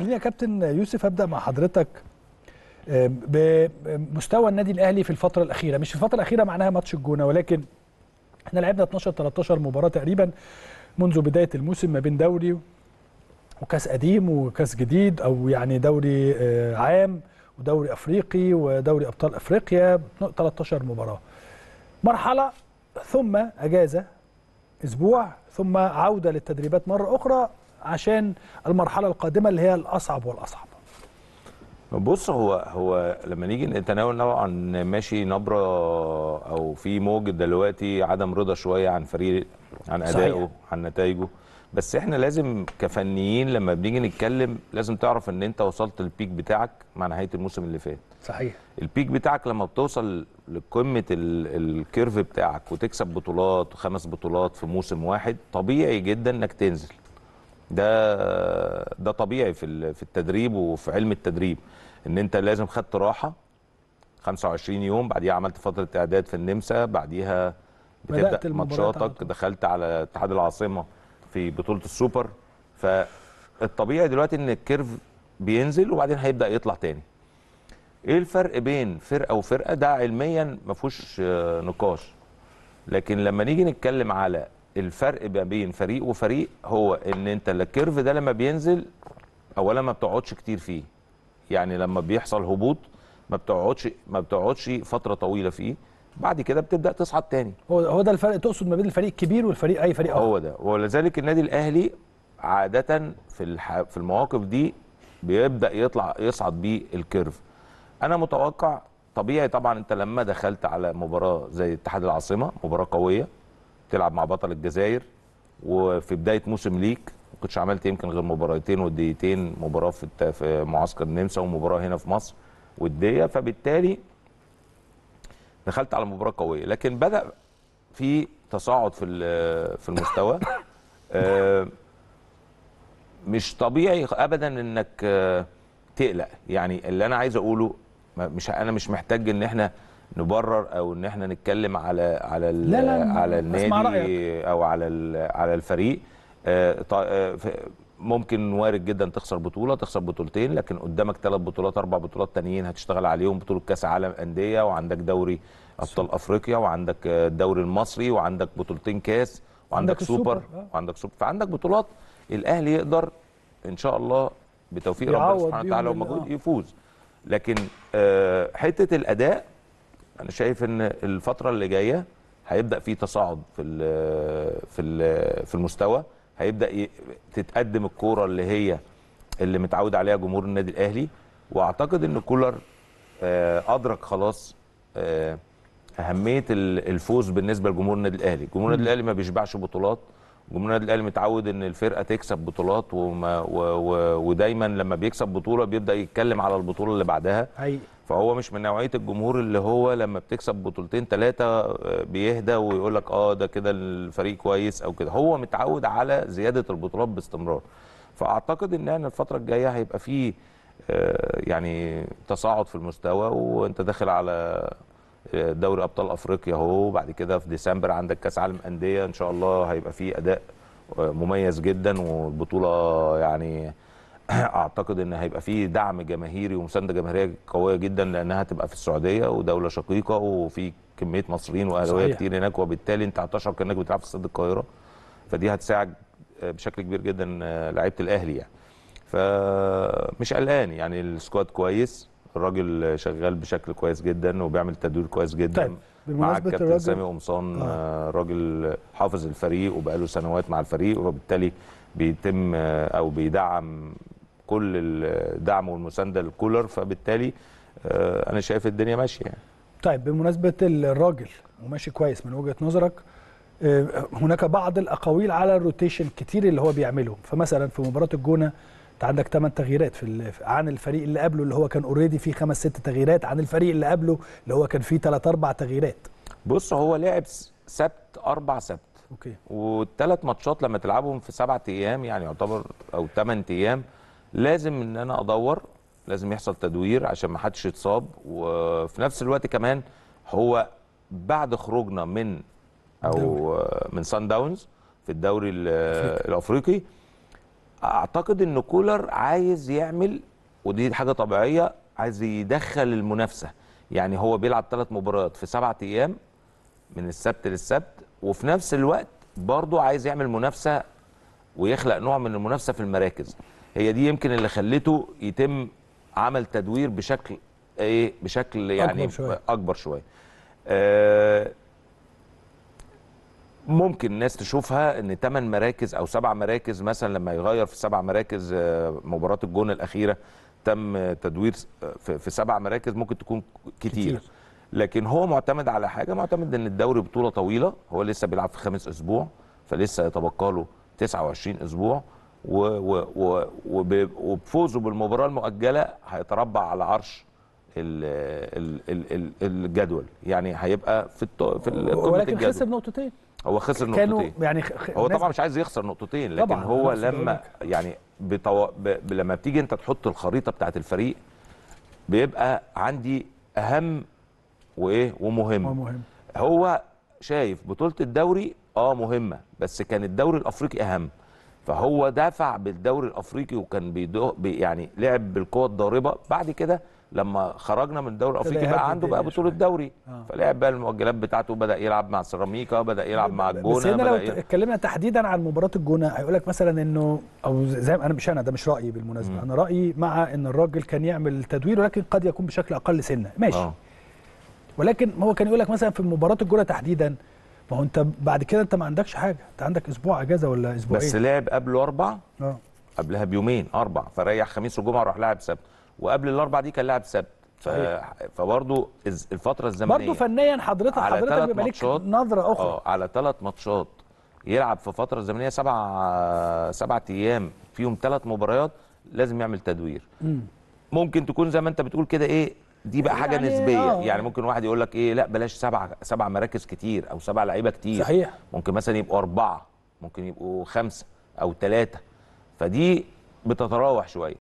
خليني يا كابتن يوسف ابدا مع حضرتك آه، بمستوى النادي الاهلي في الفتره الاخيره مش في الفتره الاخيره معناها ماتش الجونه ولكن احنا لعبنا 12 13 مباراه تقريبا منذ بدايه الموسم ما بين دوري وكاس قديم وكاس جديد او يعني دوري آه، عام ودوري افريقي ودوري ابطال افريقيا 13 مباراه مرحله ثم اجازه اسبوع ثم عوده للتدريبات مره اخرى عشان المرحله القادمه اللي هي الاصعب والاصعب بص هو هو لما نيجي نتناول نوعا ماشي نبره او في موج دلوقتي عدم رضا شويه عن فريق عن ادائه صحيح. عن نتائجه بس احنا لازم كفنيين لما بنيجي نتكلم لازم تعرف ان انت وصلت للبيك بتاعك مع نهايه الموسم اللي فات صحيح البيك بتاعك لما بتوصل لقمه الكيرف بتاعك وتكسب بطولات وخمس بطولات في موسم واحد طبيعي جدا انك تنزل ده ده طبيعي في في التدريب وفي علم التدريب ان انت لازم خدت راحه 25 يوم بعديها عملت فتره اعداد في النمسا بعديها بتبدا ماتشاتك دخلت على اتحاد العاصمه في بطوله السوبر فالطبيعي دلوقتي ان الكيرف بينزل وبعدين هيبدا يطلع تاني ايه الفرق بين فرقه وفرقه ده علميا ما فيهوش آه، نقاش لكن لما نيجي نتكلم على الفرق ما بين فريق وفريق هو ان انت الكيرف ده لما بينزل اولا ما بتقعدش كتير فيه يعني لما بيحصل هبوط ما بتقعدش ما بتقعدش فتره طويله فيه بعد كده بتبدا تصعد تاني هو هو ده الفرق تقصد ما بين الفريق الكبير والفريق اي فريق اخر هو ده ولذلك النادي الاهلي عاده في الح... في المواقف دي بيبدا يطلع يصعد بيه الكيرف انا متوقع طبيعي طبعا انت لما دخلت على مباراه زي اتحاد العاصمه مباراه قويه تلعب مع بطل الجزائر وفي بدايه موسم ليك ما كنتش عملت يمكن غير مباراتين ودقيقتين مباراه في معسكر النمسا ومباراه هنا في مصر وديه فبالتالي دخلت على مباراه قويه لكن بدا في تصاعد في في المستوى آه، مش طبيعي ابدا انك آه، تقلق يعني اللي انا عايز اقوله مش انا مش محتاج ان احنا نبرر او ان احنا نتكلم على على لا لا على النادي او على على الفريق آه، آه، ممكن وارد جدا تخسر بطوله تخسر بطولتين لكن قدامك ثلاث بطولات اربع بطولات تانيين هتشتغل عليهم بطوله كاس عالم انديه وعندك دوري ابطال افريقيا وعندك الدوري آه، المصري وعندك بطولتين كاس وعندك سوبر وعندك سوبر فعندك بطولات الاهلي يقدر ان شاء الله بتوفيق ربنا سبحانه وتعالى ومجهود يفوز لكن حته الاداء انا شايف ان الفتره اللي جايه هيبدا في تصاعد في الـ في الـ في المستوى هيبدا تتقدم الكوره اللي هي اللي متعود عليها جمهور النادي الاهلي واعتقد ان كولر آه، ادرك خلاص آه، اهميه الفوز بالنسبه لجمهور النادي الاهلي جمهور النادي الاهلي ما بيشبعش بطولات جمهور النادي الاهلي متعود ان الفرقه تكسب بطولات وما و و ودايما لما بيكسب بطوله بيبدا يتكلم على البطوله اللي بعدها أي. فهو مش من نوعيه الجمهور اللي هو لما بتكسب بطولتين ثلاثه آه، بيهدى ويقول لك اه ده كده الفريق كويس او كده هو متعود على زياده البطولات باستمرار فاعتقد ان انا الفتره الجايه هيبقى فيه آه، يعني تصاعد في المستوى وانت داخل على آه، دوري ابطال افريقيا اهو بعد كده في ديسمبر عندك كاس عالم انديه ان شاء الله هيبقى فيه اداء مميز جدا والبطوله يعني اعتقد ان هيبقى في دعم جماهيري ومسانده جماهيريه قويه جدا لانها هتبقى في السعوديه ودوله شقيقه وفي كميه مصريين واهلاويه كتير هناك وبالتالي انت هتشعر كانك بتلعب في استاد القاهره فدي هتساعد آه، بشكل كبير جدا آه، لعيبه الاهلي يعني فمش قلقان يعني السكواد كويس الراجل شغال بشكل كويس جدا وبيعمل تدوير كويس جدا طيب. مع الكابتن سامي قمصان آه. آه. راجل حافظ الفريق وبقاله سنوات مع الفريق وبالتالي بيتم او بيدعم كل الدعم والمسانده لكولر فبالتالي آه، انا شايف الدنيا ماشيه يعني. طيب بمناسبه الراجل وماشي كويس من وجهه نظرك آه، هناك بعض الاقاويل على الروتيشن كتير اللي هو بيعمله فمثلا في مباراه الجونه انت عندك 8 تغييرات في عن الفريق اللي قبله اللي هو كان اوريدي فيه 5 6 تغييرات عن الفريق اللي قبله اللي هو كان فيه 3 4 تغييرات بص هو لعب سبت اربع سبت اوكي والثلاث ماتشات لما تلعبهم في سبعة ايام يعني يعتبر او 8 ايام لازم ان انا ادور لازم يحصل تدوير عشان ما حدش يتصاب وفي نفس الوقت كمان هو بعد خروجنا من او من سان داونز في الدوري الافريقي اعتقد ان كولر عايز يعمل ودي حاجه طبيعيه عايز يدخل المنافسه يعني هو بيلعب ثلاث مباريات في سبعة ايام من السبت للسبت وفي نفس الوقت برضه عايز يعمل منافسه ويخلق نوع من المنافسه في المراكز هي دي يمكن اللي خلته يتم عمل تدوير بشكل ايه بشكل يعني اكبر شويه, أكبر شوية. آه ممكن الناس تشوفها ان ثمان مراكز او سبع مراكز مثلا لما يغير في سبع مراكز آه، مباراه الجون الاخيره تم تدوير آه، في سبع مراكز ممكن تكون كتير, كتير. لكن هو معتمد على حاجه معتمد ان الدوري بطوله طويله هو لسه بيلعب في خامس اسبوع فلسه يتبقى له 29 اسبوع وبفوزه بالمباراه المؤجله هيتربع على عرش الجدول يعني هيبقى في التو... في ولكن خسر نقطتين هو خسر نقطتين يعني خ... هو طبعا مش عايز يخسر نقطتين لكن هو لما يعني بطو... ب... لما بتيجي انت تحط الخريطه بتاعه الفريق بيبقى عندي اهم وايه ومهم ومهم هو شايف بطوله الدوري اه مهمه بس كان الدوري الافريقي اهم فهو دافع بالدوري الافريقي وكان بيدو يعني لعب بالقوه الضاربه بعد كده لما خرجنا من الدوري الافريقي بقى عنده بقى بطوله دوري آه. فلعب بقى المؤجلات بتاعته بدا يلعب مع سيراميكا بدا يلعب مع الجونه بس هنا لو اتكلمنا تحديدا عن مباراه الجونه هيقول لك مثلا انه او زي انا مش انا ده مش رايي بالمناسبه انا رايي مع ان الراجل كان يعمل تدوير ولكن قد يكون بشكل اقل سنه ماشي آه. ولكن هو كان يقول لك مثلا في مباراه الجونه تحديدا ما هو انت بعد كده انت ما عندكش حاجه انت عندك اسبوع اجازه ولا اسبوعين بس لعب قبله اربع اه قبلها بيومين اربع فريح خميس وجمعه راح لاعب سبت وقبل الاربع دي كان لاعب سبت ف... فبرضه الفتره الزمنيه برضه فنيا حضرتك على حضرتك بيبقى ليك نظره اخرى اه على ثلاث ماتشات يلعب في فتره زمنيه سبع سبع ايام فيهم ثلاث مباريات لازم يعمل تدوير ممكن تكون زي ما انت بتقول كده ايه دي بقى حاجه يعني نسبيه آه. يعني ممكن واحد يقول لك ايه لا بلاش سبعه سبع مراكز كتير او سبع لعيبه كتير صحيح ممكن مثلا يبقوا اربعه ممكن يبقوا خمسه او ثلاثه فدي بتتراوح شويه